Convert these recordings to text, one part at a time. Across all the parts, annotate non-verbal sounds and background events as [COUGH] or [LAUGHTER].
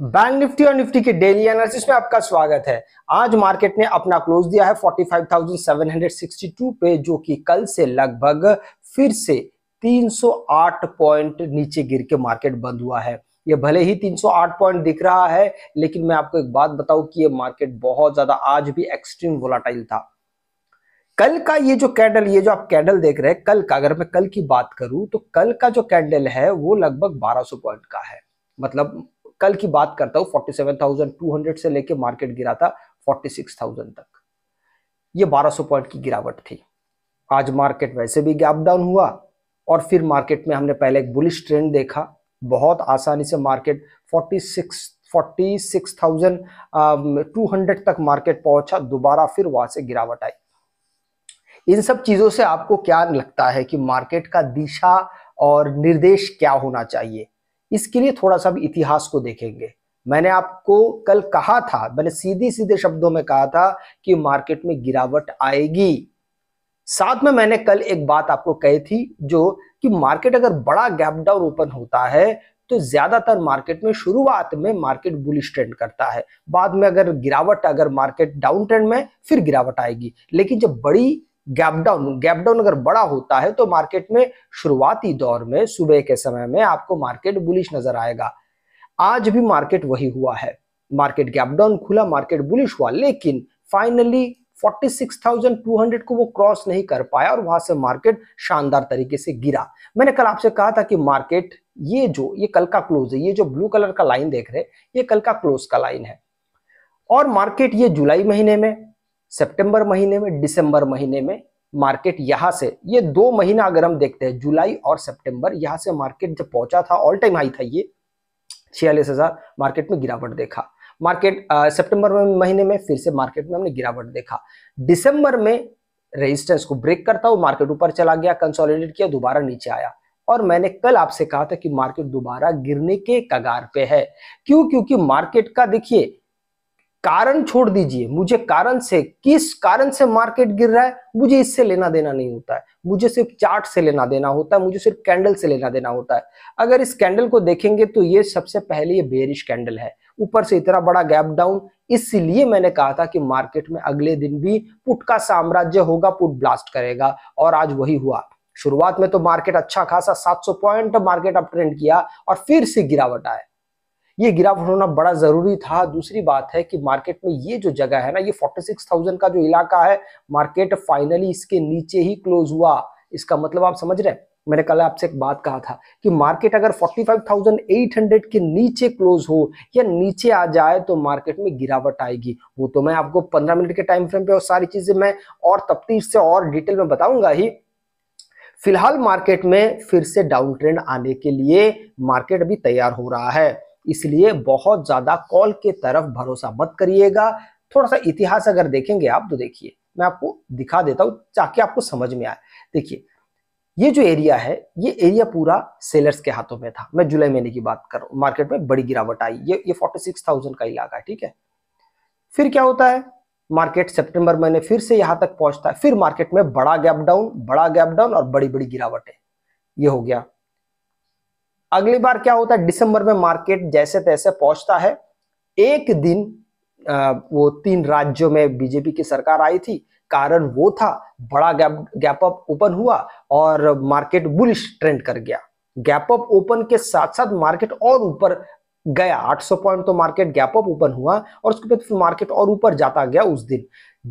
bank nifty और nifty के daily analysis में आपका स्वागत है आज मार्केट ने अपना क्लोज दिया है 45,762 पे जो कि कल से लगभग फिर से 308 पॉइंट नीचे गिर के मार्केट बंद हुआ है ये भले ही 308 पॉइंट दिख रहा है लेकिन मैं आपको एक बात बताऊं कि ये मार्केट बहुत ज्यादा आज भी एक्सट्रीम वोलाटाइल था कल का ये जो कैंडल ये जो आप कैंडल देख रहे हैं कल का अगर मैं कल की बात करूं तो कल का जो कैंडल है वो लगभग 1200 पॉइंट का है मतलब कल की बात करता हूँ 47,200 से लेके मार्केट गिरा था 46,000 तक ये 1200 पॉइंट की गिरावट थी आज मार्केट वैसे भी गैप डाउन हुआ और फिर मार्केट में हमने पहले एक बुलिश ट्रेंड देखा बहुत आसानी से मार्केट 46 46,200 तक मार्केट पहुंचा दोबारा फिर वहां से गिरावट आई इन सब चीजों से आपको क्या लगता है कि मार्केट का दिशा और निर्देश क्या होना चाहिए इसके लिए थोड़ा सा इतिहास को देखेंगे मैंने आपको कल कहा था मैंने सीधे सीधे शब्दों में कहा था कि मार्केट में गिरावट आएगी साथ में मैंने कल एक बात आपको कही थी जो कि मार्केट अगर बड़ा गैप डाउन ओपन होता है तो ज्यादातर मार्केट में शुरुआत में मार्केट बुलिश ट्रेंड करता है बाद में अगर गिरावट अगर मार्केट डाउन ट्रेंड में फिर गिरावट आएगी लेकिन जब बड़ी गैप डाउन गैप डाउन अगर बड़ा होता है तो मार्केट में शुरुआती दौर में सुबह के समय में आपको मार्केट बुलिश नजर आएगा आज भी मार्केट वही हुआ है मार्केट गैप डाउन खुला मार्केट बुलिश हुआ लेकिन फाइनली 46,200 को वो क्रॉस नहीं कर पाया और वहां से मार्केट शानदार तरीके से गिरा मैंने कल आपसे कहा था कि मार्केट ये जो ये कल का क्लोज है ये जो ब्लू कलर का लाइन देख रहे ये कल का क्लोज का लाइन है और मार्केट ये जुलाई महीने में सितंबर महीने में दिसंबर महीने में मार्केट यहाँ से ये दो महीना अगर हम देखते हैं जुलाई और सितंबर यहाँ से मार्केट जब पहुंचा था ऑल टाइम हाई था ये छियालीस हजार मार्केट में गिरावट देखा मार्केट सितंबर महीने में फिर से मार्केट में हमने गिरावट देखा दिसंबर में रेजिस्टेंस को ब्रेक करता हुआ मार्केट ऊपर चला गया कंसोलिडेट किया दोबारा नीचे आया और मैंने कल आपसे कहा था कि मार्केट दोबारा गिरने के कगार पे है क्यों क्योंकि मार्केट का देखिए कारण छोड़ दीजिए मुझे कारण से किस कारण से मार्केट गिर रहा है मुझे इससे लेना देना नहीं होता है मुझे सिर्फ चार्ट से लेना देना होता है मुझे सिर्फ कैंडल से लेना देना होता है अगर इस कैंडल को देखेंगे तो ये सबसे पहले ये बेरिश कैंडल है ऊपर से इतना बड़ा गैप डाउन इसलिए मैंने कहा था कि मार्केट में अगले दिन भी पुट का साम्राज्य होगा पुट ब्लास्ट करेगा और आज वही हुआ शुरुआत में तो मार्केट अच्छा खासा 700 पॉइंट मार्केट अप ट्रेंड किया और फिर से गिरावट आया ये गिरावट होना बड़ा जरूरी था दूसरी बात है कि मार्केट में ये जो जगह है ना ये 46,000 का जो इलाका है मार्केट फाइनली इसके नीचे ही क्लोज हुआ इसका मतलब आप समझ रहे हैं मैंने कल आपसे एक बात कहा था कि मार्केट अगर 45,800 के नीचे क्लोज हो या नीचे आ जाए तो मार्केट में गिरावट आएगी वो तो मैं आपको 15 मिनट के टाइम फ्रेम पे और सारी चीजें मैं और तफ्तीश से और डिटेल में बताऊंगा ही फिलहाल मार्केट में फिर से डाउन ट्रेंड आने के लिए मार्केट अभी तैयार हो रहा है इसलिए बहुत ज्यादा कॉल के तरफ भरोसा मत करिएगा थोड़ा सा इतिहास अगर देखेंगे आप तो देखिए मैं आपको दिखा देता हूं ताकि आपको समझ में आए देखिए ये जो एरिया है ये एरिया पूरा सेलर्स के हाथों में था मैं जुलाई महीने की बात कर रहा हूं मार्केट में बड़ी गिरावट आई ये ये फोर्टी सिक्स थाउजेंड का इलाका है ठीक है फिर क्या होता है मार्केट सितंबर महीने फिर से यहां तक पहुंचता है फिर मार्केट में बड़ा गैप डाउन बड़ा गैप डाउन और बड़ी बड़ी है ये हो गया अगली बार क्या होता है दिसंबर में मार्केट जैसे तैसे पहुंचता है एक दिन आ, वो तीन राज्यों में बीजेपी की सरकार आई थी कारण वो था बड़ा गैप गैप अप ओपन हुआ और मार्केट बुलिश ट्रेंड कर गया गैप अप ओपन के साथ साथ मार्केट और ऊपर गया 800 पॉइंट तो मार्केट गैप अप ओपन हुआ और उसके बाद फिर मार्केट और ऊपर जाता गया उस दिन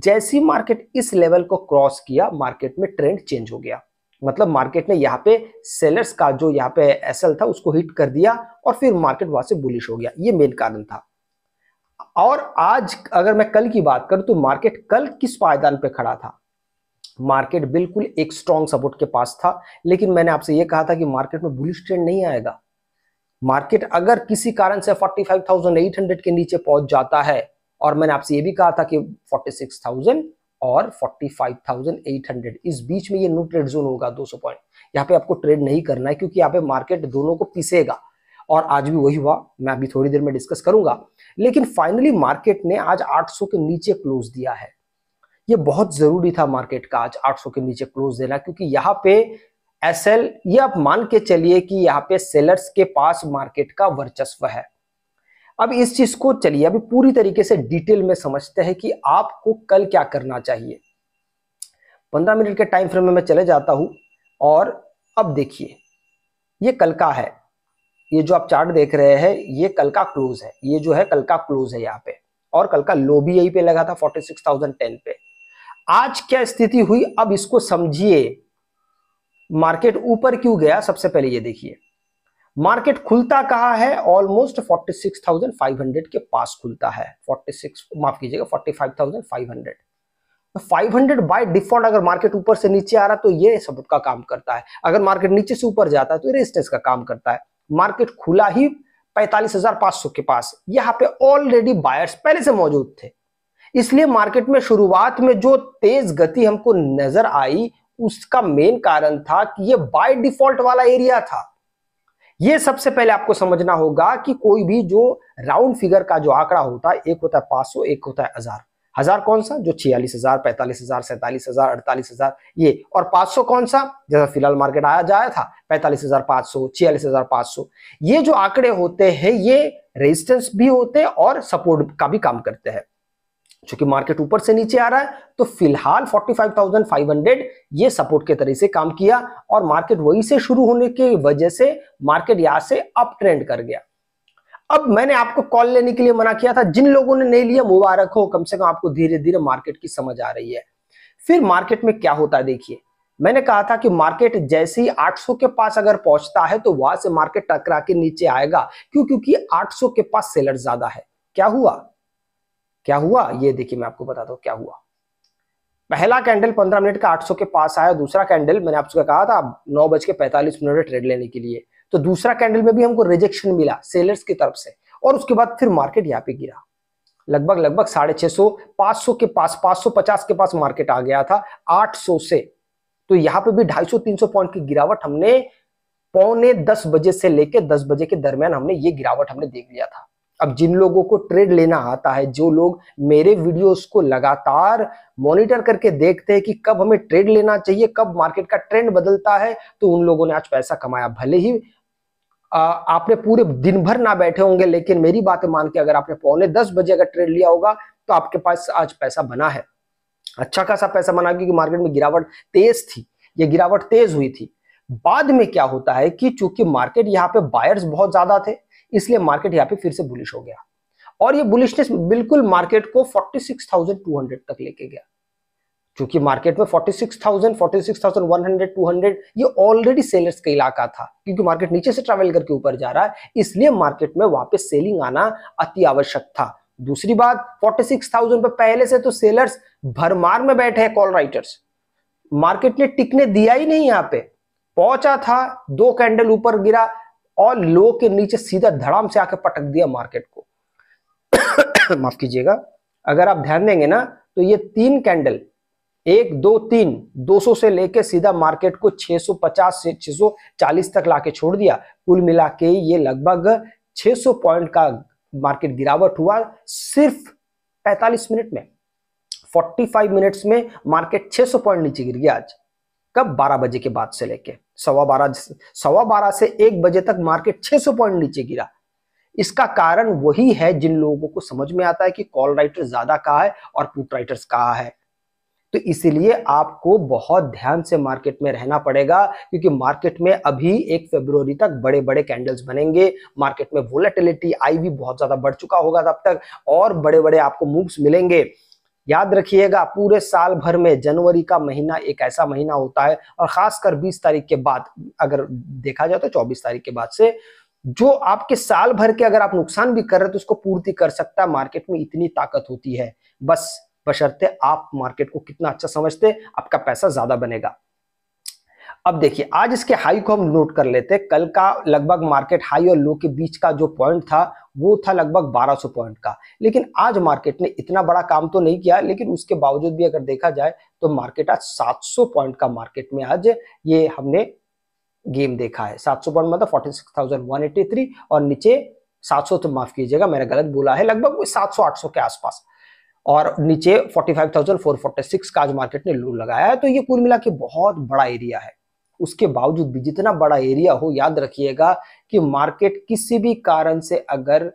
जैसी मार्केट इस लेवल को क्रॉस किया मार्केट में ट्रेंड चेंज हो गया मतलब मार्केट ने यहाँ पे सेलर्स का जो यहाँ पे एसएल था उसको हिट कर दिया और फिर मार्केट वहां से बुलिश हो गया ये मेन कारण था और आज अगर मैं कल की बात करूं तो मार्केट कल किस पायदान पे खड़ा था मार्केट बिल्कुल एक स्ट्रॉन्ग सपोर्ट के पास था लेकिन मैंने आपसे ये कहा था कि मार्केट में बुलिश ट्रेंड नहीं आएगा मार्केट अगर किसी कारण से 45,800 के नीचे पहुंच जाता है और मैंने आपसे ये भी कहा था कि 46,000 और 45,800 इस बीच में ये नो ट्रेड जोन होगा 200 पॉइंट यहाँ पे आपको ट्रेड नहीं करना है क्योंकि यहाँ पे मार्केट दोनों को पीसेगा और आज भी वही हुआ मैं अभी थोड़ी देर में डिस्कस करूंगा लेकिन फाइनली मार्केट ने आज 800 के नीचे क्लोज दिया है ये बहुत जरूरी था मार्केट का आज 800 के नीचे क्लोज देना क्योंकि यहाँ पे एस ये आप मान के चलिए कि यहाँ पे सेलर्स के पास मार्केट का वर्चस्व है अब इस चीज को चलिए अभी पूरी तरीके से डिटेल में समझते हैं कि आपको कल क्या करना चाहिए पंद्रह मिनट के टाइम फ्रेम में मैं चले जाता हूं और अब देखिए ये कल का है ये जो आप चार्ट देख रहे हैं ये कल का क्लोज है ये जो है कल का क्लोज है यहाँ पे और कल का लो भी यही पे लगा था 46,010 पे आज क्या स्थिति हुई अब इसको समझिए मार्केट ऊपर क्यों गया सबसे पहले ये देखिए मार्केट खुलता कहा है ऑलमोस्ट 46,500 के पास खुलता है 46 माफ कीजिएगा 45,500 500 बाय डिफॉल्ट अगर मार्केट ऊपर से नीचे आ रहा तो ये सपोर्ट का काम करता है अगर मार्केट नीचे से ऊपर जाता है तो रेजिस्टेंस का काम करता है मार्केट खुला ही 45,500 के पास यहाँ पे ऑलरेडी बायर्स पहले से मौजूद थे इसलिए मार्केट में शुरुआत में जो तेज गति हमको नजर आई उसका मेन कारण था कि ये बाय डिफॉल्ट वाला एरिया था ये सबसे पहले आपको समझना होगा कि कोई भी जो राउंड फिगर का जो आंकड़ा होता है एक होता है पांच सौ एक होता है हजार हजार कौन सा जो छियालीस हजार पैंतालीस हजार सैंतालीस हजार अड़तालीस हजार ये और पांच सौ कौन सा जैसा फिलहाल मार्केट आया जाया था पैंतालीस हजार पांच सौ छियालीस हजार पांच सौ ये जो आंकड़े होते हैं ये रेजिस्टेंस भी होते हैं और सपोर्ट का भी काम करते हैं चूंकि मार्केट ऊपर से नीचे आ रहा है तो फिलहाल 45,500 ये सपोर्ट के तरह से काम किया और मार्केट वही से शुरू होने की वजह से मार्केट यहां से अप ट्रेंड कर गया अब मैंने आपको कॉल लेने के लिए मना किया था जिन लोगों ने नहीं लिया मुबारक हो कम से कम आपको धीरे धीरे मार्केट की समझ आ रही है फिर मार्केट में क्या होता है देखिए मैंने कहा था कि मार्केट जैसे ही 800 के पास अगर पहुंचता है तो वहां से मार्केट टकरा के नीचे आएगा क्यों क्योंकि 800 के पास सेलर ज्यादा है क्या हुआ क्या हुआ ये देखिए मैं आपको बताता हूँ क्या हुआ पहला कैंडल 15 मिनट का 800 के पास आया दूसरा कैंडल मैंने आपसे कहा था नौ बज के पैंतालीस मिनट ट्रेड लेने के लिए तो दूसरा कैंडल में भी हमको रिजेक्शन मिला सेलर्स की तरफ से और उसके बाद फिर मार्केट यहाँ पे गिरा लगभग लगभग साढ़े छह सौ पांच सौ के पास पांच सौ पचास के पास मार्केट आ गया था आठ सौ से तो यहाँ पे भी ढाई सौ तीन सौ पॉइंट की गिरावट हमने पौने दस बजे से लेकर दस बजे के दरमियान हमने ये गिरावट हमने देख लिया था अब जिन लोगों को ट्रेड लेना आता है जो लोग मेरे वीडियोस को लगातार मॉनिटर करके देखते हैं कि कब हमें ट्रेड लेना चाहिए कब मार्केट का ट्रेंड बदलता है तो उन लोगों ने आज पैसा कमाया भले ही आ, आपने पूरे दिन भर ना बैठे होंगे लेकिन मेरी बातें मान के अगर आपने पौने दस बजे अगर ट्रेड लिया होगा तो आपके पास आज पैसा बना है अच्छा खासा पैसा बना क्योंकि मार्केट में गिरावट तेज थी ये गिरावट तेज हुई थी बाद में क्या होता है कि चूंकि मार्केट यहाँ पे बायर्स बहुत ज्यादा थे इसलिए मार्केट यहाँ पे फिर से बुलिश हो गया और ये बुलिशनेस बिल्कुल मार्केट को 46,200 तक लेके गया क्योंकि मार्केट में 46,000, 46,100, 200 ये ऑलरेडी सेलर्स का इलाका था क्योंकि मार्केट नीचे से ट्रेवल करके ऊपर जा रहा है इसलिए मार्केट में वापस सेलिंग आना अति आवश्यक था दूसरी बात 46,000 पे पहले से तो सेलर्स भरमार में बैठे हैं कॉल राइटर्स मार्केट ने टिकने दिया ही नहीं यहाँ पे पहुंचा था दो कैंडल ऊपर गिरा और लो के नीचे सीधा धड़ाम से आके पटक दिया मार्केट को [COUGHS] माफ कीजिएगा अगर आप ध्यान देंगे ना तो ये तीन कैंडल एक दो तीन 200 से लेके सीधा मार्केट को 650 से 640 तक लाके छोड़ दिया कुल मिला के ये लगभग 600 पॉइंट का मार्केट गिरावट हुआ सिर्फ 45 मिनट में 45 मिनट्स में मार्केट 600 पॉइंट नीचे गिर गया आज कब बारह बजे के बाद से लेके सवा बारह सवा बारह से एक बजे तक मार्केट 600 पॉइंट नीचे गिरा इसका कारण वही है जिन लोगों को समझ में आता है कि कॉल राइटर ज्यादा कहा है और पुट राइटर्स कहा है तो इसीलिए आपको बहुत ध्यान से मार्केट में रहना पड़ेगा क्योंकि मार्केट में अभी एक फरवरी तक बड़े बड़े कैंडल्स बनेंगे मार्केट में वोलेटिलिटी आई भी बहुत ज्यादा बढ़ चुका होगा तब तक और बड़े बड़े आपको मूव्स मिलेंगे याद रखिएगा पूरे साल भर में जनवरी का महीना एक ऐसा महीना होता है और खासकर 20 तारीख के बाद अगर देखा जाए तो 24 तारीख के बाद से जो आपके साल भर के अगर आप नुकसान भी कर रहे हो तो उसको पूर्ति कर सकता है मार्केट में इतनी ताकत होती है बस बशर्ते आप मार्केट को कितना अच्छा समझते आपका पैसा ज्यादा बनेगा अब देखिए आज इसके हाई को हम नोट कर लेते हैं कल का लगभग मार्केट हाई और लो के बीच का जो पॉइंट था वो था लगभग 1200 पॉइंट का लेकिन आज मार्केट ने इतना बड़ा काम तो नहीं किया लेकिन उसके बावजूद भी अगर देखा जाए तो मार्केट आज 700 पॉइंट का मार्केट में आज ये हमने गेम देखा है 700 पॉइंट मतलब 46,183 और नीचे 700 तो माफ कीजिएगा मैंने गलत बोला है लगभग आठ सौ के आसपास और नीचे सिक्स का आज मार्केट ने लू लगाया है तो ये कुल मिला के बहुत बड़ा एरिया है उसके बावजूद भी जितना बड़ा एरिया हो याद रखिएगा कि मार्केट किसी भी कारण से अगर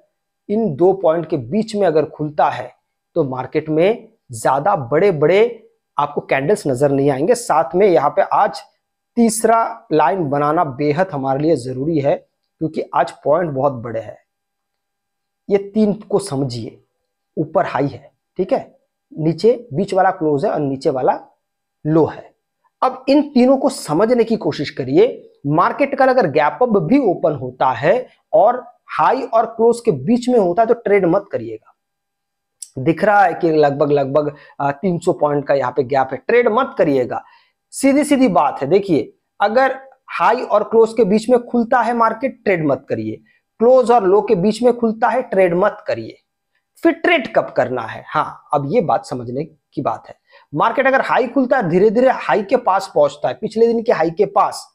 इन दो पॉइंट के बीच में अगर खुलता है तो मार्केट में ज्यादा बड़े बड़े आपको कैंडल्स नजर नहीं आएंगे साथ में यहाँ पे आज तीसरा लाइन बनाना बेहद हमारे लिए जरूरी है क्योंकि आज पॉइंट बहुत बड़े हैं ये तीन को समझिए ऊपर हाई है ठीक है नीचे बीच वाला क्लोज है और नीचे वाला लो है अब इन तीनों को समझने की कोशिश करिए मार्केट का अगर गैप अप भी ओपन होता है और हाई और क्लोज के बीच में होता है तो ट्रेड मत करिएगा दिख रहा है कि लगभग लगभग 300 पॉइंट का यहाँ पे गैप है ट्रेड मत करिएगा सीधी सीधी बात है देखिए अगर हाई और क्लोज के बीच में खुलता है मार्केट ट्रेड मत करिए क्लोज और लो के बीच में खुलता है ट्रेड मत करिए फिर ट्रेड कब करना है हाँ अब ये बात समझने की बात है मार्केट अगर हाई खुलता है धीरे धीरे हाई के पास पहुंचता है पिछले दिन के हाई के पास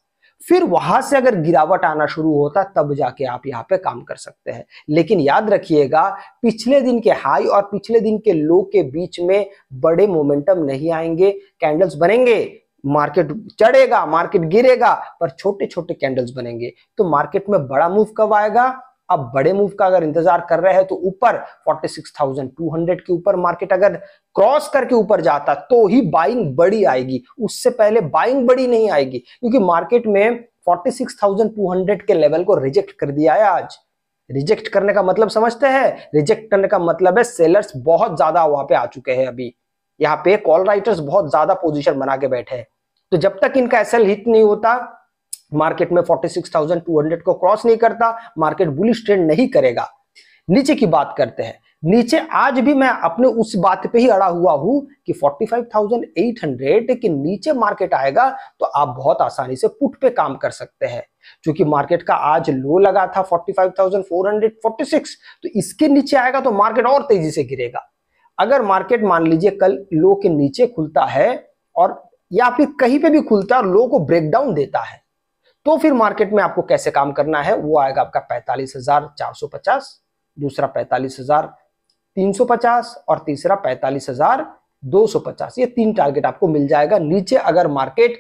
फिर वहां से अगर गिरावट आना शुरू होता है तब जाके आप यहाँ पे काम कर सकते हैं लेकिन याद रखिएगा पिछले दिन के हाई और पिछले दिन के लो के बीच में बड़े मोमेंटम नहीं आएंगे कैंडल्स बनेंगे मार्केट चढ़ेगा मार्केट गिरेगा पर छोटे छोटे कैंडल्स बनेंगे तो मार्केट में बड़ा मूव कब आएगा अब बड़े मूव का अगर इंतजार कर रहे हैं तो ऊपर 46,200 के ऊपर मार्केट अगर क्रॉस करके ऊपर जाता तो ही बाइंग बड़ी आएगी उससे पहले बाइंग बड़ी नहीं आएगी क्योंकि मार्केट में 46,200 के लेवल को रिजेक्ट कर दिया है आज रिजेक्ट करने का मतलब समझते हैं रिजेक्ट करने का मतलब है सेलर्स बहुत ज्यादा वहां पे आ चुके हैं अभी यहाँ पे कॉल राइटर्स बहुत ज्यादा पोजिशन बना के बैठे हैं तो जब तक इनका एसएल हिट नहीं होता मार्केट में 46,200 को क्रॉस नहीं करता मार्केट बुलिश ट्रेंड नहीं करेगा नीचे की बात करते हैं नीचे आज भी मैं अपने उस बात पे ही अड़ा हुआ हूं कि 45,800 के नीचे मार्केट आएगा तो आप बहुत आसानी से पुट पे काम कर सकते हैं क्योंकि मार्केट का आज लो लगा था 45,446 तो इसके नीचे आएगा तो मार्केट और तेजी से गिरेगा अगर मार्केट मान लीजिए कल लो के नीचे खुलता है और या फिर कहीं पे भी खुलता है और लो को ब्रेकडाउन देता है तो फिर मार्केट में आपको कैसे काम करना है वो आएगा आपका पैंतालीस हजार चार सौ पचास दूसरा पैंतालीस हजार तीन सौ पचास और तीसरा पैंतालीस हजार दो सौ पचास ये तीन टारगेट आपको मिल जाएगा नीचे अगर मार्केट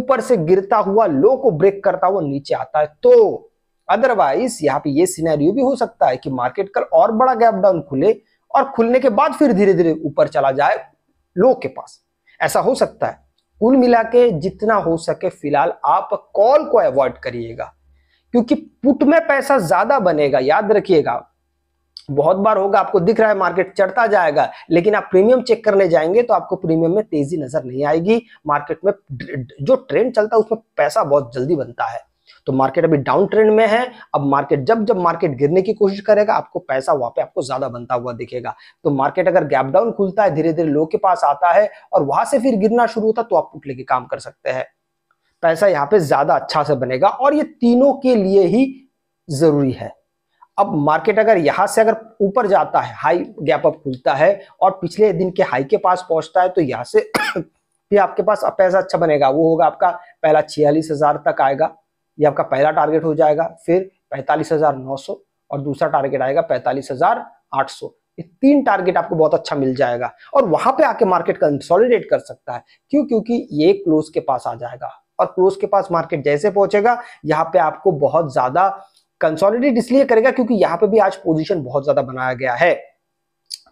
ऊपर से गिरता हुआ लो को ब्रेक करता हुआ नीचे आता है तो अदरवाइज यहाँ पे ये सिनेरियो भी हो सकता है कि मार्केट कल और बड़ा गैप डाउन खुले और खुलने के बाद फिर धीरे धीरे ऊपर चला जाए लो के पास ऐसा हो सकता है कुल मिला के जितना हो सके फिलहाल आप कॉल को अवॉइड करिएगा क्योंकि पुट में पैसा ज्यादा बनेगा याद रखिएगा बहुत बार होगा आपको दिख रहा है मार्केट चढ़ता जाएगा लेकिन आप प्रीमियम चेक करने जाएंगे तो आपको प्रीमियम में तेजी नजर नहीं आएगी मार्केट में जो ट्रेंड चलता है उसमें पैसा बहुत जल्दी बनता है तो मार्केट अभी डाउन ट्रेंड में है अब मार्केट जब जब मार्केट गिरने की कोशिश करेगा आपको पैसा वहां पे आपको ज्यादा बनता हुआ दिखेगा तो मार्केट अगर गैप डाउन खुलता है धीरे धीरे लो के पास आता है और वहां से फिर गिरना शुरू होता तो आप पुट लेके काम कर सकते हैं पैसा यहाँ पे ज्यादा अच्छा से बनेगा और ये तीनों के लिए ही जरूरी है अब मार्केट अगर यहां से अगर ऊपर जाता है हाई गैप अप खुलता है और पिछले दिन के हाई के पास पहुंचता है तो यहां से [COUGHS] भी आपके पास पैसा अच्छा बनेगा वो होगा आपका पहला छियालीस हजार तक आएगा ये आपका पहला टारगेट हो जाएगा फिर पैंतालीस हजार नौ सौ और दूसरा टारगेट आएगा पैंतालीस हजार आठ सौ ये तीन टारगेट आपको बहुत अच्छा मिल जाएगा और वहां पे आके मार्केट कंसोलिडेट कर सकता है क्यों क्योंकि ये क्लोज के पास आ जाएगा और क्लोज के पास मार्केट जैसे पहुंचेगा यहाँ पे आपको बहुत ज्यादा कंसोलिडेट इसलिए करेगा क्योंकि यहाँ पे भी आज पोजीशन बहुत ज्यादा बनाया गया है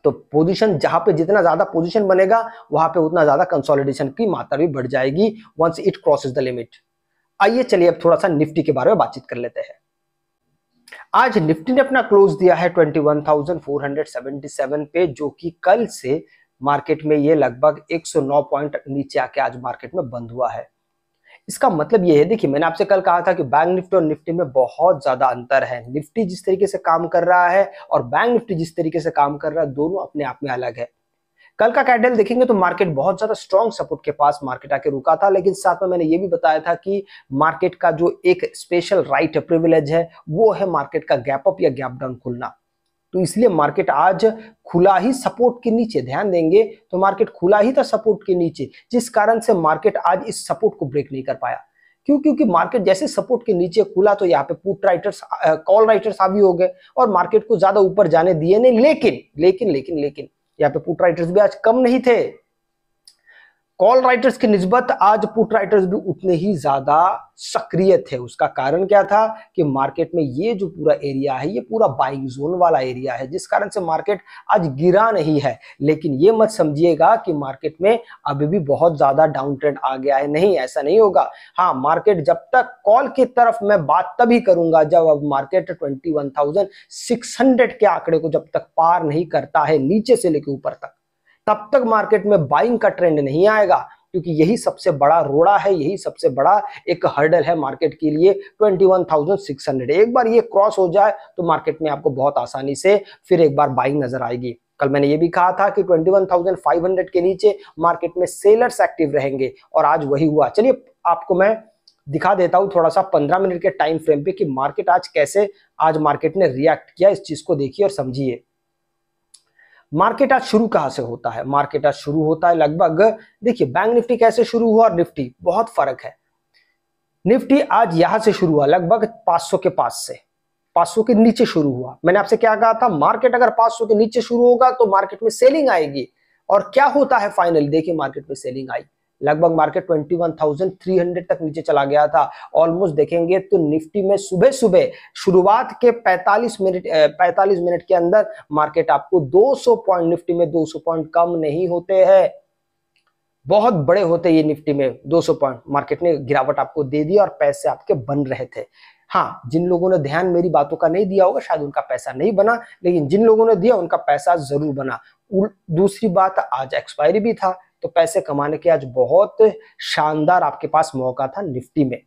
तो पोजीशन जहां पे जितना ज्यादा पोजीशन बनेगा वहां पे उतना ज्यादा कंसोलिडेशन की मात्रा भी बढ़ जाएगी once it crosses the limit आइए चलिए अब थोड़ा सा निफ्टी के बारे में बातचीत कर लेते हैं आज निफ्टी ने अपना क्लोज दिया है 21,477 पे जो कि कल से मार्केट में ये लगभग 109 पॉइंट नीचे आके आज मार्केट में बंद हुआ है इसका मतलब ये है देखिए मैंने आपसे कल कहा था कि बैंक निफ्टी और निफ्टी में बहुत ज्यादा अंतर है निफ्टी जिस तरीके से काम कर रहा है और बैंक निफ्टी जिस तरीके से काम कर रहा है दोनों अपने आप में अलग है कल का कैंडल देखेंगे तो मार्केट बहुत ज्यादा स्ट्रॉन्ग सपोर्ट के पास मार्केट आके रुका था लेकिन साथ में मैंने ये भी बताया था कि मार्केट का जो एक स्पेशल राइट प्रिविलेज है वो है मार्केट का गैप अप या गैप डाउन खुलना तो इसलिए मार्केट आज खुला ही सपोर्ट के नीचे ध्यान देंगे तो मार्केट खुला ही था सपोर्ट के नीचे जिस कारण से मार्केट आज इस सपोर्ट को ब्रेक नहीं कर पाया क्यों क्योंकि मार्केट जैसे सपोर्ट के नीचे खुला तो यहाँ पे पुट राइटर्स कॉल राइटर्स हावी हो गए और मार्केट को ज्यादा ऊपर जाने दिए नहीं लेकिन लेकिन लेकिन लेकिन यहाँ पे राइटर्स भी आज कम नहीं थे कॉल राइटर्स की निस्बत आज पुट राइटर्स भी उतने ही ज्यादा सक्रिय थे उसका कारण क्या था कि मार्केट में ये जो पूरा एरिया है ये पूरा बाइंग जोन वाला एरिया है जिस कारण से मार्केट आज गिरा नहीं है लेकिन ये मत समझिएगा कि मार्केट में अभी भी बहुत ज्यादा डाउन ट्रेंड आ गया है नहीं ऐसा नहीं होगा हाँ मार्केट जब तक कॉल की तरफ मैं बात तभी करूंगा जब अब मार्केट ट्वेंटी के आंकड़े को जब तक पार नहीं करता है नीचे से लेके ऊपर तक तब तक मार्केट में बाइंग का ट्रेंड नहीं आएगा क्योंकि यही सबसे बड़ा रोड़ा है यही सबसे बड़ा एक हर्डल है मार्केट के लिए 21,600 एक बार ये क्रॉस हो जाए तो मार्केट में आपको बहुत आसानी से फिर एक बार बाइंग नजर आएगी कल मैंने ये भी कहा था कि 21,500 के नीचे मार्केट में सेलर्स एक्टिव रहेंगे और आज वही हुआ चलिए आपको मैं दिखा देता हूं थोड़ा सा पंद्रह मिनट के टाइम फ्रेम पे कि मार्केट आज कैसे आज मार्केट ने रिएक्ट किया इस चीज को देखिए और समझिए मार्केट आज शुरू कहाँ से होता है मार्केट आज शुरू होता है लगभग देखिए बैंक निफ्टी कैसे शुरू हुआ और निफ्टी बहुत फर्क है निफ्टी आज यहां से शुरू हुआ लगभग 500 के पास से 500 के नीचे शुरू हुआ मैंने आपसे क्या कहा था मार्केट अगर 500 के नीचे शुरू होगा तो मार्केट में सेलिंग आएगी और क्या होता है फाइनल देखिए मार्केट में सेलिंग आई लगभग मार्केट 21,300 तक नीचे चला गया था ऑलमोस्ट देखेंगे तो निफ्टी में सुबह सुबह शुरुआत के 45 मिनट 45 मिनट के अंदर मार्केट आपको 200 पॉइंट निफ्टी में 200 पॉइंट कम नहीं होते हैं बहुत बड़े होते ये निफ्टी में 200 पॉइंट मार्केट ने गिरावट आपको दे दी और पैसे आपके बन रहे थे हाँ जिन लोगों ने ध्यान मेरी बातों का नहीं दिया होगा शायद उनका पैसा नहीं बना लेकिन जिन लोगों ने दिया उनका पैसा जरूर बना दूसरी बात आज एक्सपायरी भी था तो पैसे कमाने के आज बहुत शानदार आपके पास मौका था निफ्टी में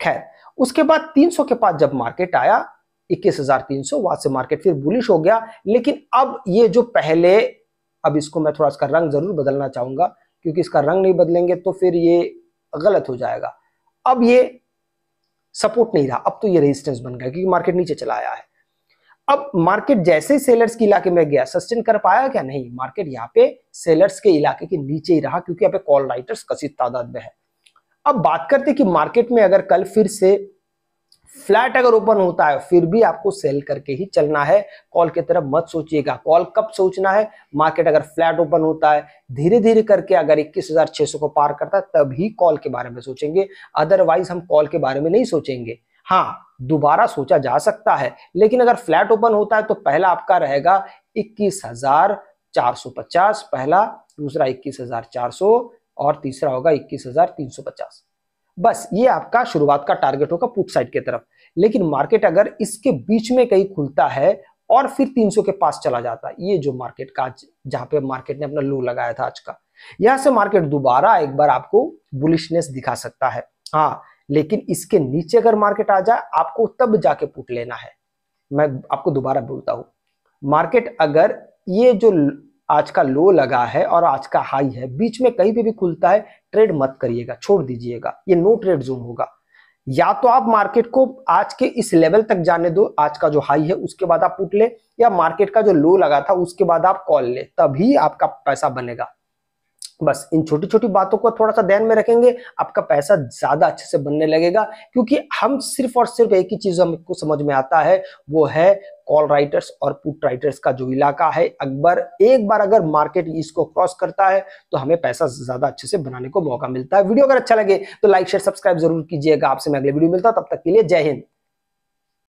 खैर उसके बाद 300 के पास जब मार्केट आया 21,300 वहां से मार्केट फिर बुलिश हो गया लेकिन अब ये जो पहले अब इसको मैं थोड़ा इसका रंग जरूर बदलना चाहूंगा क्योंकि इसका रंग नहीं बदलेंगे तो फिर ये गलत हो जाएगा अब ये सपोर्ट नहीं रहा अब तो ये रेजिस्टेंस बन गया क्योंकि मार्केट नीचे चला आया है अब मार्केट जैसे ही सेलर्स के इलाके में गया सस्टेन कर पाया क्या नहीं मार्केट यहाँ पे सेलर्स के इलाके के नीचे ही रहा क्योंकि यहाँ पे कॉल राइटर्स कसी तादाद में है अब बात करते कि मार्केट में अगर कल फिर से फ्लैट अगर ओपन होता है फिर भी आपको सेल करके ही चलना है कॉल की तरफ मत सोचिएगा कॉल कब सोचना है मार्केट अगर फ्लैट ओपन होता है धीरे धीरे करके अगर 21,600 को पार करता है तभी कॉल के बारे में सोचेंगे अदरवाइज हम कॉल के बारे में नहीं सोचेंगे हाँ दोबारा सोचा जा सकता है लेकिन अगर फ्लैट ओपन होता है तो पहला आपका रहेगा इक्कीस हजार चार सौ पचास पहला दूसरा इक्कीस हजार चार सौ और तीसरा होगा इक्कीस हजार तीन सौ पचास बस ये आपका शुरुआत का टारगेट होगा पुट साइड की तरफ लेकिन मार्केट अगर इसके बीच में कहीं खुलता है और फिर 300 के पास चला जाता है ये जो मार्केट का आज जहां पे मार्केट ने अपना लो लगाया था आज का यहां से मार्केट दोबारा एक बार आपको बुलिशनेस दिखा सकता है हाँ लेकिन इसके नीचे अगर मार्केट आ जाए आपको तब जाके पुट लेना है मैं आपको दोबारा बोलता हूं मार्केट अगर ये जो आज का लो लगा है और आज का हाई है बीच में कहीं पे भी खुलता है ट्रेड मत करिएगा छोड़ दीजिएगा ये नो ट्रेड जोन होगा या तो आप मार्केट को आज के इस लेवल तक जाने दो आज का जो हाई है उसके बाद आप पुट ले या मार्केट का जो लो लगा था उसके बाद आप कॉल ले तभी आपका पैसा बनेगा बस इन छोटी छोटी बातों को थोड़ा सा ध्यान में रखेंगे आपका पैसा ज्यादा अच्छे से बनने लगेगा क्योंकि हम सिर्फ और सिर्फ एक ही चीज हमको समझ में आता है वो है कॉल राइटर्स और पुट राइटर्स का जो इलाका है अकबर एक बार अगर मार्केट इसको क्रॉस करता है तो हमें पैसा ज्यादा अच्छे से बनाने को मौका मिलता है वीडियो अगर अच्छा लगे तो लाइक शेयर सब्सक्राइब जरूर कीजिएगा आपसे मैं अगले वीडियो मिलता तब तक के लिए जय हिंद